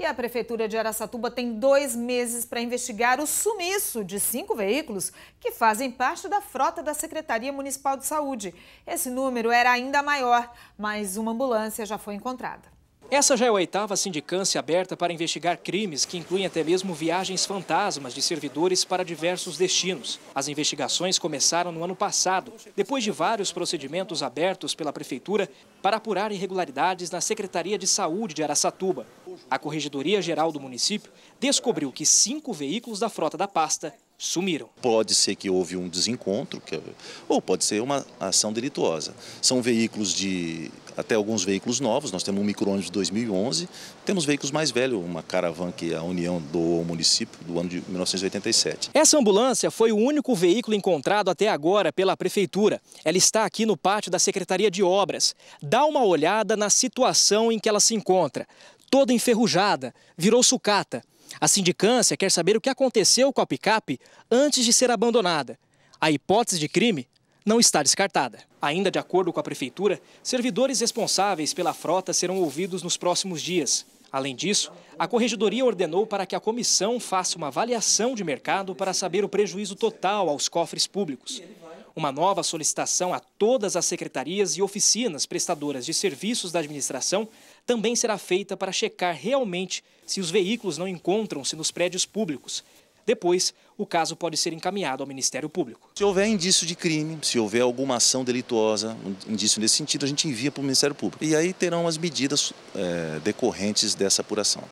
E a Prefeitura de Aracatuba tem dois meses para investigar o sumiço de cinco veículos que fazem parte da frota da Secretaria Municipal de Saúde. Esse número era ainda maior, mas uma ambulância já foi encontrada. Essa já é a oitava sindicância aberta para investigar crimes que incluem até mesmo viagens fantasmas de servidores para diversos destinos. As investigações começaram no ano passado, depois de vários procedimentos abertos pela Prefeitura para apurar irregularidades na Secretaria de Saúde de Aracatuba a Corregedoria Geral do município descobriu que cinco veículos da frota da pasta sumiram. Pode ser que houve um desencontro, ou pode ser uma ação delituosa. São veículos de até alguns veículos novos, nós temos um micro-ônibus de 2011, temos veículos mais velhos, uma caravana que é a União doou ao município do ano de 1987. Essa ambulância foi o único veículo encontrado até agora pela prefeitura. Ela está aqui no pátio da Secretaria de Obras. Dá uma olhada na situação em que ela se encontra toda enferrujada, virou sucata. A sindicância quer saber o que aconteceu com a picape antes de ser abandonada. A hipótese de crime não está descartada. Ainda de acordo com a prefeitura, servidores responsáveis pela frota serão ouvidos nos próximos dias. Além disso, a corregedoria ordenou para que a comissão faça uma avaliação de mercado para saber o prejuízo total aos cofres públicos uma nova solicitação a todas as secretarias e oficinas prestadoras de serviços da administração também será feita para checar realmente se os veículos não encontram-se nos prédios públicos. Depois, o caso pode ser encaminhado ao Ministério Público. Se houver indício de crime, se houver alguma ação delituosa, um indício nesse sentido, a gente envia para o Ministério Público. E aí terão as medidas é, decorrentes dessa apuração.